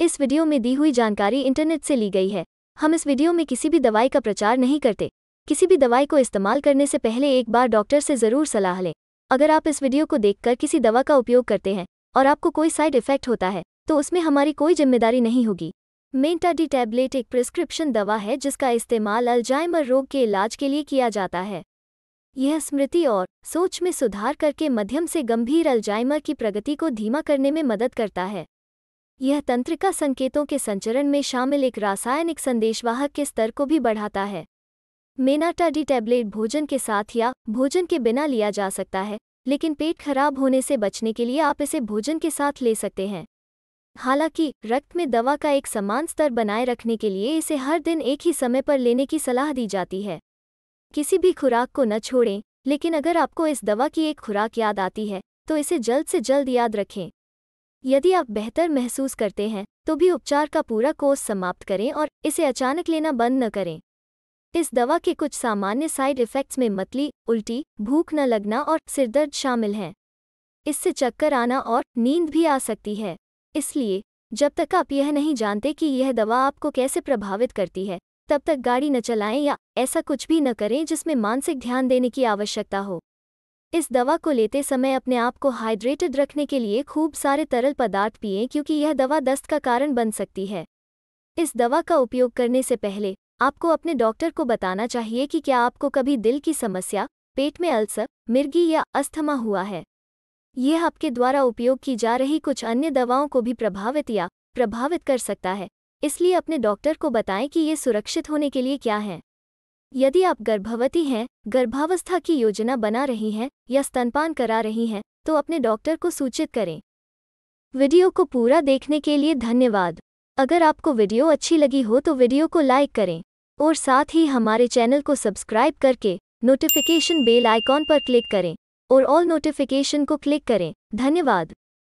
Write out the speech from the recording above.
इस वीडियो में दी हुई जानकारी इंटरनेट से ली गई है हम इस वीडियो में किसी भी दवाई का प्रचार नहीं करते किसी भी दवाई को इस्तेमाल करने से पहले एक बार डॉक्टर से ज़रूर सलाह लें अगर आप इस वीडियो को देखकर किसी दवा का उपयोग करते हैं और आपको कोई साइड इफेक्ट होता है तो उसमें हमारी कोई जिम्मेदारी नहीं होगी मेंटा डी टैबलेट एक प्रिस्क्रिप्शन दवा है जिसका इस्तेमाल अल्जाइमर रोग के इलाज के लिए किया जाता है यह स्मृति और सोच में सुधार करके मध्यम से गंभीर अल्जाइमर की प्रगति को धीमा करने में मदद करता है यह तंत्रिका संकेतों के संचरण में शामिल एक रासायनिक संदेशवाहक के स्तर को भी बढ़ाता है मेनाटा डी टैबलेट भोजन के साथ या भोजन के बिना लिया जा सकता है लेकिन पेट खराब होने से बचने के लिए आप इसे भोजन के साथ ले सकते हैं हालांकि रक्त में दवा का एक समान स्तर बनाए रखने के लिए इसे हर दिन एक ही समय पर लेने की सलाह दी जाती है किसी भी खुराक को न छोड़ें लेकिन अगर आपको इस दवा की एक खुराक याद आती है तो इसे जल्द से जल्द याद रखें यदि आप बेहतर महसूस करते हैं तो भी उपचार का पूरा कोर्स समाप्त करें और इसे अचानक लेना बंद न करें इस दवा के कुछ सामान्य साइड इफ़ेक्ट्स में मतली उल्टी भूख न लगना और सिरदर्द शामिल हैं इससे चक्कर आना और नींद भी आ सकती है इसलिए जब तक आप यह नहीं जानते कि यह दवा आपको कैसे प्रभावित करती है तब तक गाड़ी न चलाएं या ऐसा कुछ भी न करें जिसमें मानसिक ध्यान देने की आवश्यकता हो इस दवा को लेते समय अपने आप को हाइड्रेटेड रखने के लिए खूब सारे तरल पदार्थ पिएं क्योंकि यह दवा दस्त का कारण बन सकती है इस दवा का उपयोग करने से पहले आपको अपने डॉक्टर को बताना चाहिए कि क्या आपको कभी दिल की समस्या पेट में अल्सर मिर्गी या अस्थमा हुआ है यह आपके द्वारा उपयोग की जा रही कुछ अन्य दवाओं को भी प्रभावित या प्रभावित कर सकता है इसलिए अपने डॉक्टर को बताएं कि ये सुरक्षित होने के लिए क्या हैं यदि आप गर्भवती हैं गर्भावस्था की योजना बना रही हैं या स्तनपान करा रही हैं तो अपने डॉक्टर को सूचित करें वीडियो को पूरा देखने के लिए धन्यवाद अगर आपको वीडियो अच्छी लगी हो तो वीडियो को लाइक करें और साथ ही हमारे चैनल को सब्सक्राइब करके नोटिफिकेशन बेल आइकॉन पर क्लिक करें और ऑल नोटिफिकेशन को क्लिक करें धन्यवाद